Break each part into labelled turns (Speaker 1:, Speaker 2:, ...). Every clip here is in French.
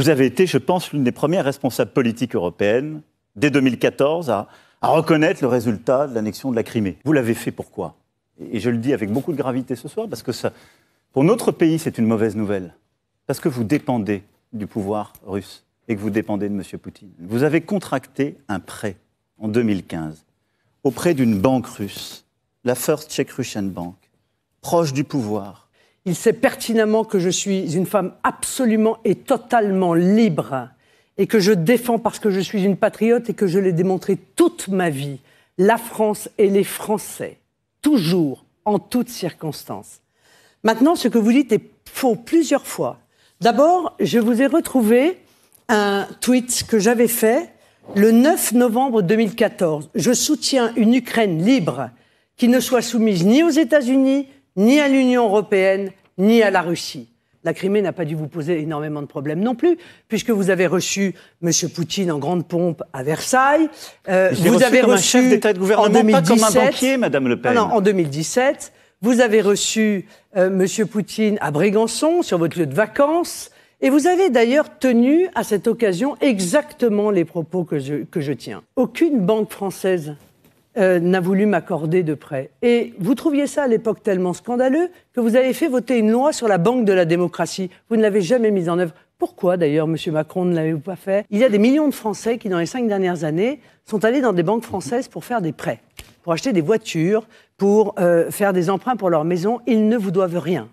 Speaker 1: Vous avez été, je pense, l'une des premières responsables politiques européennes, dès 2014, à, reconnaître le résultat de l'annexion de la Crimée. Vous l'avez fait pourquoi et, je le dis avec beaucoup de gravité ce soir, parce que pour notre pays, c'est une mauvaise nouvelle. Parce que vous dépendez du pouvoir russe et que vous dépendez de M. Poutine. Vous avez contracté un prêt en 2015 auprès d'une banque russe, la First Czech Russian Bank,
Speaker 2: proche du pouvoir, il sait pertinemment que je suis une femme absolument et totalement libre et que je défends parce que je suis une patriote et que je l'ai démontré toute ma vie, la France et les Français, toujours, en toutes circonstances. Maintenant, ce que vous dites est faux plusieurs fois. D'abord, je vous ai retrouvé un tweet que j'avais fait le 9 novembre 2014. Je soutiens une Ukraine libre qui ne soit soumise ni aux États-Unis, ni à l'Union européenne, ni à la Russie. La Crimée n'a pas dû vous poser énormément de problèmes non plus, puisque vous avez reçu M. Poutine en grande pompe à Versailles. Euh, vous avez reçu un chef d'État de en 2017, pas comme un banquier, Madame Le Pen. Non, en 2017, vous avez reçu euh, M. Poutine à Brégançon, sur votre lieu de vacances. Et vous avez d'ailleurs tenu à cette occasion exactement les propos que je, que je tiens. Aucune banque française euh, n'a voulu m'accorder de prêt. Et vous trouviez ça à l'époque tellement scandaleux que vous avez fait voter une loi sur la banque de la démocratie. Vous ne l'avez jamais mise en œuvre. Pourquoi d'ailleurs, M. Macron, ne l'avez-vous pas fait Il y a des millions de Français qui, dans les cinq dernières années, sont allés dans des banques françaises pour faire des prêts, pour acheter des voitures, pour euh, faire des emprunts pour leur maison. Ils ne vous doivent rien.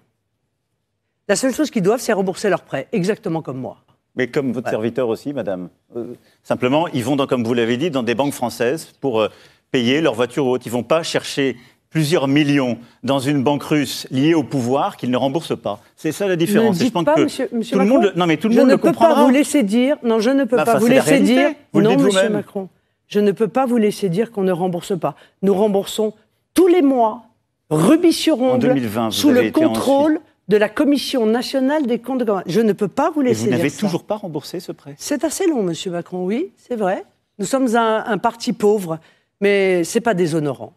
Speaker 2: La seule chose qu'ils doivent, c'est rembourser leurs prêts, exactement comme moi.
Speaker 1: Mais comme votre serviteur aussi, madame. Euh, simplement, ils vont, comme vous l'avez dit, dans des banques françaises pour payer leur voiture haute. Ils ne vont pas chercher plusieurs millions dans une banque russe liée au pouvoir qu'ils ne remboursent pas. C'est ça la différence. je pas, tout le monde, non mais tout le je ne peux pas vous laisser
Speaker 2: dire. Non, je ne peux bah, pas vous laisser dire. Vous non, monsieur Macron, je ne peux pas vous laisser dire qu'on ne rembourse pas. Nous remboursons tous les mois, rubis sur ongle, 2020, sous le contrôle de la Commission nationale des comptes. Je ne peux pas vous laisser. dire. vous n'avez toujours pas remboursé ce prêt. C'est assez long, Monsieur Macron. Oui, c'est vrai. Nous sommes un, un parti pauvre
Speaker 1: mais ce n'est pas déshonorant.